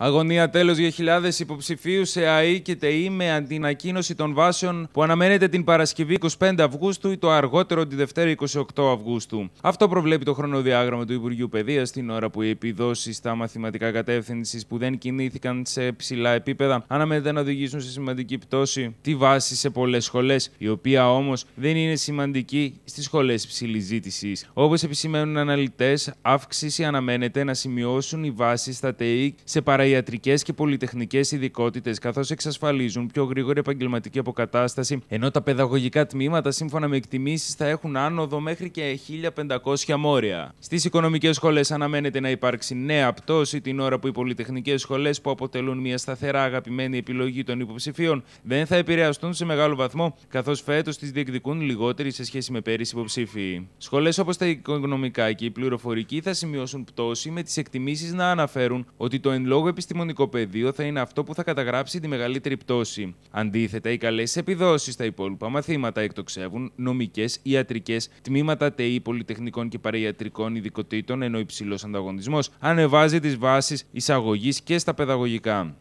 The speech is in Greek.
Αγωνία τέλος 2000 υποψηφίους σε ΑΕ και ΤΕΗ με αντινακοίνωση των βάσεων που αναμένεται την Παρασκευή 25 Αυγούστου ή το αργότερο τη Δευτέρα 28 Αυγούστου. Αυτό προβλέπει το χρονοδιάγραμμα του Υπουργείου Παιδείας την ώρα που οι επιδόσεις στα μαθηματικά κατεύθυνσης που δεν κινήθηκαν σε ψηλά επίπεδα αναμένεται να οδηγήσουν σε σημαντική πτώση τη βάση σε πολλές σχολές, η οποία όμως δεν είναι σημαντική στις σχολές ψηλής ζήτησης. Όπως επισημαίνουν αναλυτές, αύξηση αναμένεται να σημειώσουν οι βάσεις στα ΤΕΗ σε παραγωγή ιατρικές και πολυτεχνικές ειδικότητες, καθώς εξασφαλίζουν πιο γρήγορη επαγγελματική αποκατάσταση, ενώ τα παιδαγωγικά τμήματα, σύμφωνα με εκτιμήσεις, θα έχουν άνοδο μέχρι και 1500 μόρια. Στις οικονομικές σχολές αναμένεται να υπάρξει νέα πτώση την ώρα που οι πολυτεχνικές σχολές, που αποτελούν μια σταθερά αγαπημένη επιλογή των υποψηφίων, δεν θα επηρεαστούν σε μεγάλο βαθμό, καθώς φέτος τις διεκδικούν λιγότεροι σε σχέση με πέρυσι υποψήφοι. Σχολές όπως τα οικονομικά και η πληροφορική θα σημειώσουν πτώση, με τις εκτιμήσεις να αναφέρουν ότι το εν λόγω επιστημονικό πεδίο θα είναι αυτό που θα καταγράψει τη μεγαλύτερη πτώση. Αντίθετα, οι καλές επιδόσεις στα υπόλοιπα μαθήματα εκτοξεύουν νομικές, ιατρικές, τμήματα ΤΕΗ, πολυτεχνικών και παραιατρικών ειδικοτήτων, ενώ υψηλός ανταγωνισμός ανεβάζει τις βάσεις εισαγωγής και στα παιδαγωγικά.